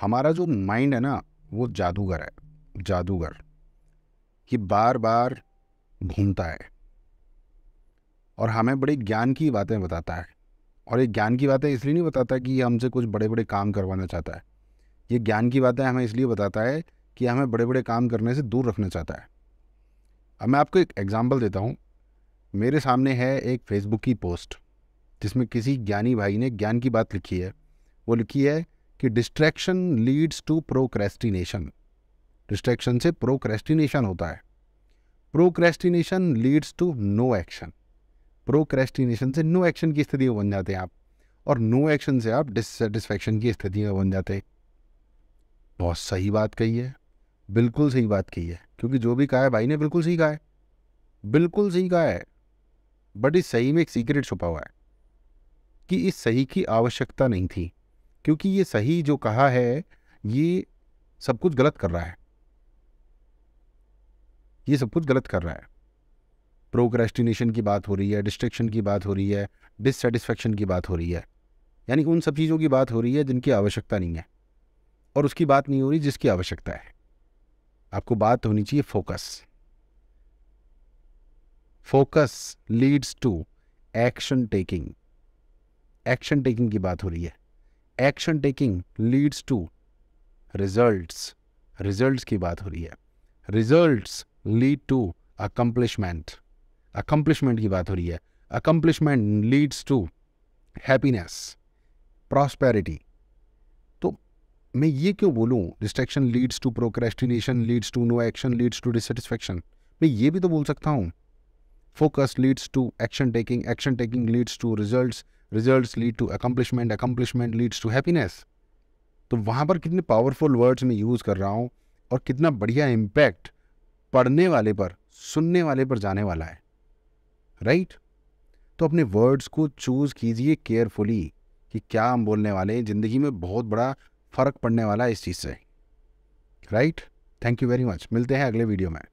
हमारा जो माइंड है ना वो जादूगर है जादूगर कि बार बार घूमता है और हमें बड़ी ज्ञान की बातें बताता है और ये ज्ञान की बातें इसलिए नहीं बताता कि ये हमसे कुछ बड़े बड़े काम करवाना चाहता है ये ज्ञान की बातें हमें इसलिए बताता है कि हमें बड़े बड़े काम करने से दूर रखना चाहता है अब मैं आपको एक एग्ज़ाम्पल देता हूँ मेरे सामने है एक फेसबुक की पोस्ट जिसमें किसी ज्ञानी भाई ने ज्ञान की बात लिखी है वो लिखी है कि distraction leads to procrastination distraction से प्रोक्रेस्टिनेशन होता है procrastination leads to no action procrastination से नो एक्शन की स्थिति बन जाते हैं आप और नो एक्शन से आप डिससेटिस्फैक्शन की स्थिति में बन जाते बहुत सही बात कही है बिल्कुल सही बात कही है क्योंकि जो भी कहा है भाई ने बिल्कुल सही कहा है बिल्कुल सही कहा है बट इस सही में एक सीक्रेट छुपा हुआ है कि इस सही की आवश्यकता नहीं थी क्योंकि ये सही जो कहा है ये सब कुछ गलत कर रहा है ये सब कुछ गलत कर रहा है प्रोग्रेस्टिनेशन की बात हो रही है डिस्ट्रिक्शन की बात हो रही है डिससेटिस्फेक्शन की बात हो रही है यानी कि उन सब चीज़ों की बात हो रही है जिनकी आवश्यकता नहीं है और उसकी बात नहीं हो रही जिसकी आवश्यकता है आपको बात होनी चाहिए focus focus leads to action taking action taking की बात हो रही है action taking leads to results results की बात हो रही है results lead to accomplishment accomplishment की बात हो रही है accomplishment leads to happiness prosperity तो मैं ये क्यों बोलूँ distraction leads to procrastination leads to no action leads to dissatisfaction मैं ये भी तो बोल सकता हूँ Focus leads to action taking, action taking leads to results, results lead to accomplishment, accomplishment leads to happiness. तो वहाँ पर कितने पावरफुल वर्ड्स में यूज़ कर रहा हूँ और कितना बढ़िया इम्पैक्ट पढ़ने वाले पर सुनने वाले पर जाने वाला है राइट right? तो अपने वर्ड्स को चूज़ कीजिए केयरफुली कि क्या हम बोलने वाले हैं ज़िंदगी में बहुत बड़ा फ़र्क पड़ने वाला है इस चीज़ से right thank you very much मिलते हैं अगले वीडियो में